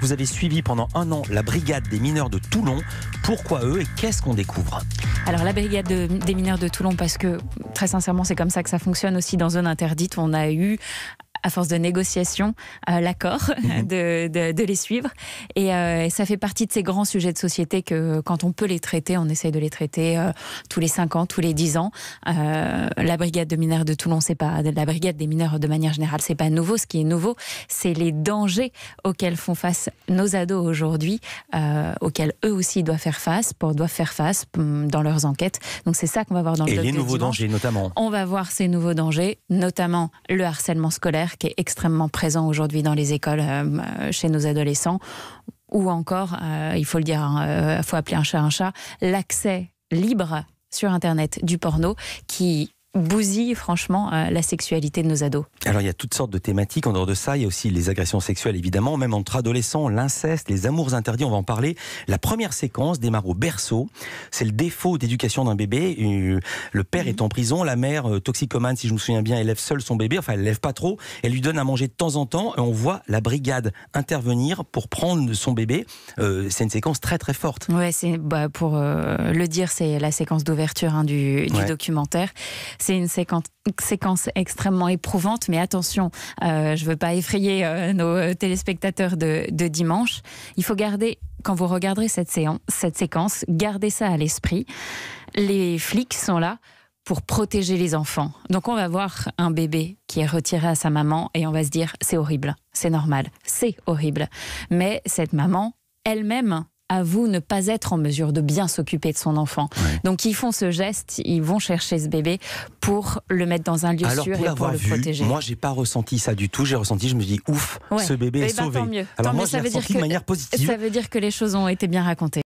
Vous avez suivi pendant un an la brigade des mineurs de Toulon. Pourquoi eux et qu'est-ce qu'on découvre Alors la brigade des mineurs de Toulon, parce que très sincèrement c'est comme ça que ça fonctionne aussi dans zone interdite. On a eu à force de négociations, euh, l'accord mhm. de, les suivre. Euh, et ça fait partie de ces grands sujets de société que quand on peut les traiter, on essaye de les traiter euh, tous les 5 ans, tous les 10 ans. la brigade de mineurs de Toulon, c'est pas la brigade des mineurs de manière générale, c'est pas nouveau. Ce qui est nouveau, c'est les dangers auxquels font face nos ados aujourd'hui, auxquels eux aussi doivent faire face, pour, doivent faire face mm, dans leurs enquêtes. Donc c'est ça qu'on va voir dans le. Et les nouveaux dangers notamment. On va voir ces nouveaux dangers, notamment le harcèlement scolaire qui est extrêmement présent aujourd'hui dans les écoles euh, euh, chez nos adolescents, ou encore, euh, il faut le dire, il hein, faut appeler un chat un chat, l'accès libre sur Internet du porno qui bousille franchement euh, la sexualité de nos ados. Alors il y a toutes sortes de thématiques en dehors de ça, il y a aussi les agressions sexuelles évidemment, même entre adolescents, l'inceste, les amours interdits, on va en parler. La première séquence démarre au berceau, c'est le défaut d'éducation d'un bébé, euh, le père est en prison, la mère euh, toxicomane si je me souviens bien, élève seule son bébé, enfin elle lève pas trop, elle lui donne à manger de temps en temps et on voit la brigade intervenir pour prendre son bébé. c'est une séquence très très forte. Ouais, bah, pour le dire, c'est la séquence d'ouverture hein, du, documentaire. C'est une séquence, extrêmement éprouvante, mais attention, euh, je ne veux pas effrayer euh, nos euh, téléspectateurs de, dimanche. Il faut garder, quand vous regarderez cette, séance, cette séquence, gardez ça à l'esprit. Les flics sont là pour protéger les enfants. Donc on va voir un bébé qui est retiré à sa maman et on va se dire c'est horrible, c'est normal, c'est horrible. Mais cette maman elle-même à vous ne pas être en mesure de bien s'occuper de son enfant. Donc ils font ce geste, ils vont chercher ce bébé pour le mettre dans un lieu sûr et pour le protéger. Moi, j'ai pas ressenti ça du tout. J'ai ressenti, je me dis, ouf, ce bébé est sauvé. Alors moi, ça positive. Ça veut dire que les choses ont été bien racontées.